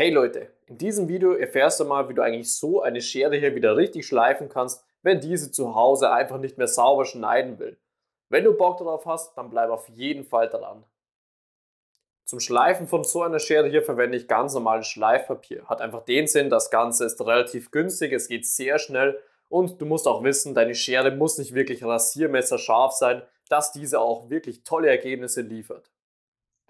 Hey Leute, in diesem Video erfährst du mal, wie du eigentlich so eine Schere hier wieder richtig schleifen kannst, wenn diese zu Hause einfach nicht mehr sauber schneiden will. Wenn du Bock darauf hast, dann bleib auf jeden Fall dran. Zum Schleifen von so einer Schere hier verwende ich ganz normales Schleifpapier. Hat einfach den Sinn, das Ganze ist relativ günstig, es geht sehr schnell und du musst auch wissen, deine Schere muss nicht wirklich rasiermesserscharf sein, dass diese auch wirklich tolle Ergebnisse liefert.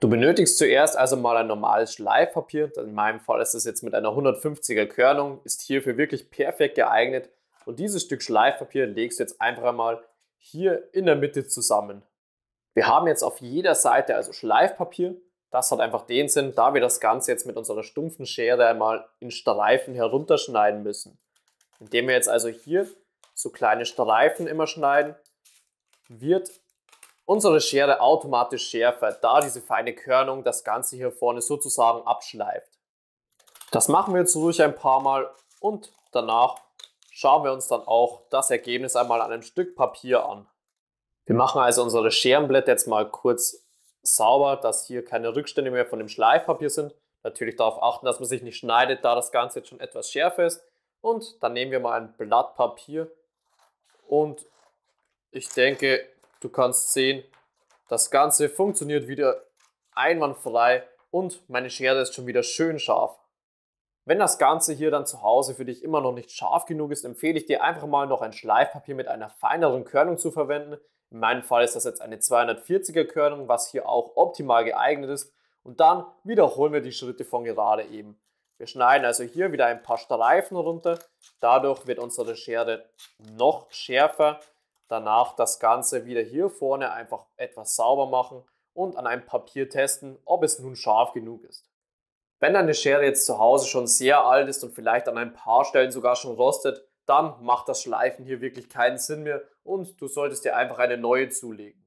Du benötigst zuerst also mal ein normales Schleifpapier. In meinem Fall ist das jetzt mit einer 150er Körnung, ist hierfür wirklich perfekt geeignet. Und dieses Stück Schleifpapier legst du jetzt einfach einmal hier in der Mitte zusammen. Wir haben jetzt auf jeder Seite also Schleifpapier. Das hat einfach den Sinn, da wir das Ganze jetzt mit unserer stumpfen Schere einmal in Streifen herunterschneiden müssen. Indem wir jetzt also hier so kleine Streifen immer schneiden, wird unsere Schere automatisch schärfer, da diese feine Körnung das Ganze hier vorne sozusagen abschleift. Das machen wir jetzt ruhig ein paar Mal und danach schauen wir uns dann auch das Ergebnis einmal an einem Stück Papier an. Wir machen also unsere Scherenblätter jetzt mal kurz sauber, dass hier keine Rückstände mehr von dem Schleifpapier sind. Natürlich darauf achten, dass man sich nicht schneidet, da das Ganze jetzt schon etwas schärfer ist. Und dann nehmen wir mal ein Blatt Papier und ich denke, Du kannst sehen, das Ganze funktioniert wieder einwandfrei und meine Schere ist schon wieder schön scharf. Wenn das Ganze hier dann zu Hause für dich immer noch nicht scharf genug ist, empfehle ich dir einfach mal noch ein Schleifpapier mit einer feineren Körnung zu verwenden. In meinem Fall ist das jetzt eine 240er Körnung, was hier auch optimal geeignet ist. Und dann wiederholen wir die Schritte von gerade eben. Wir schneiden also hier wieder ein paar Streifen runter. Dadurch wird unsere Schere noch schärfer Danach das Ganze wieder hier vorne einfach etwas sauber machen und an einem Papier testen, ob es nun scharf genug ist. Wenn deine Schere jetzt zu Hause schon sehr alt ist und vielleicht an ein paar Stellen sogar schon rostet, dann macht das Schleifen hier wirklich keinen Sinn mehr und du solltest dir einfach eine neue zulegen.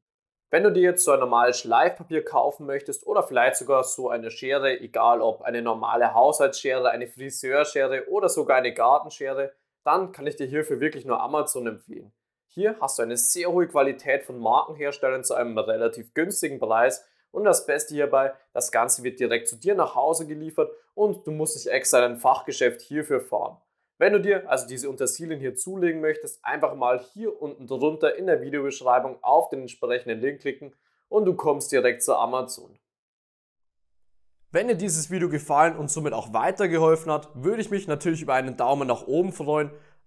Wenn du dir jetzt so ein normales Schleifpapier kaufen möchtest oder vielleicht sogar so eine Schere, egal ob eine normale Haushaltsschere, eine Friseurschere oder sogar eine Gartenschere, dann kann ich dir hierfür wirklich nur Amazon empfehlen. Hier hast du eine sehr hohe Qualität von Markenherstellern zu einem relativ günstigen Preis und das Beste hierbei, das Ganze wird direkt zu dir nach Hause geliefert und du musst nicht extra in ein Fachgeschäft hierfür fahren. Wenn du dir also diese Untersilien hier zulegen möchtest, einfach mal hier unten drunter in der Videobeschreibung auf den entsprechenden Link klicken und du kommst direkt zu Amazon. Wenn dir dieses Video gefallen und somit auch weitergeholfen hat, würde ich mich natürlich über einen Daumen nach oben freuen